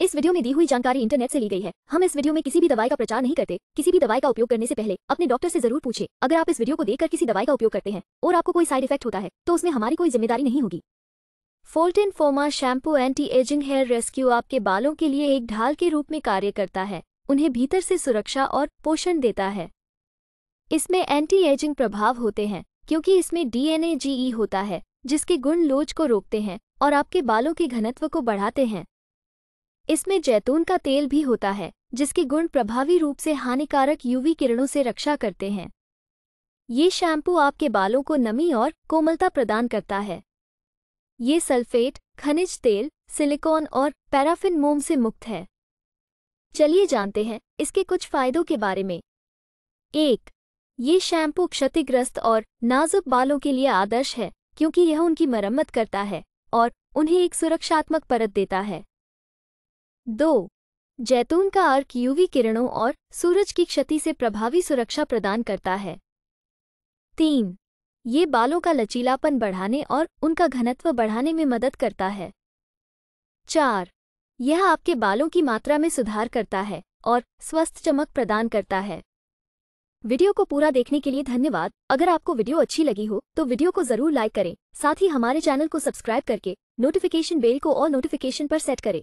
इस वीडियो में दी हुई जानकारी इंटरनेट से ली गई है हम इस वीडियो में किसी भी दवाई का प्रचार नहीं करते किसी भी दवाई का उपयोग करने से पहले अपने डॉक्टर से जरूर पूछे अगर आप इस वीडियो को देखकर किसी दवाई का उपयोग करते हैं और आपको कोई साइड इफेक्ट होता है तो उसमें हमारी कोई जिम्मेदारी नहीं होगी Foltene pharma shampoo anti aging hair rescue आपके बालों के लिए एक ढाल के रूप में कार्य करता है उन्हें भीतर से सुरक्षा और पोषण देता है इसमें एंटी एजिंग प्रभाव होते हैं क्योंकि इसमें डीएनए जीई e होता है जिसके गुण लोच को रोकते हैं और आपके बालों के घनत्व को बढ़ाते हैं इसमें जैतून का तेल भी होता है जिसके गुण प्रभावी रूप से हानिकारक यूवी किरणों से रक्षा करते हैं ये शैम्पू आपके बालों को नमी और कोमलता प्रदान करता है ये सल्फेट खनिज तेल सिलिकॉन और पैराफिन मोम से मुक्त है चलिए जानते हैं इसके कुछ फायदों के बारे में एक ये शैम्पू क्षतिग्रस्त और नाजुक बालों के लिए आदर्श है क्योंकि यह उनकी मरम्मत करता है और उन्हें एक सुरक्षात्मक परत देता है दो जैतून का अर्क यूवी किरणों और सूरज की क्षति से प्रभावी सुरक्षा प्रदान करता है तीन ये बालों का लचीलापन बढ़ाने और उनका घनत्व बढ़ाने में मदद करता है चार यह आपके बालों की मात्रा में सुधार करता है और स्वस्थ चमक प्रदान करता है वीडियो को पूरा देखने के लिए धन्यवाद अगर आपको वीडियो अच्छी लगी हो तो वीडियो को जरूर लाइक करें साथ ही हमारे चैनल को सब्सक्राइब करके नोटिफिकेशन बेल को और नोटिफिकेशन पर सेट करें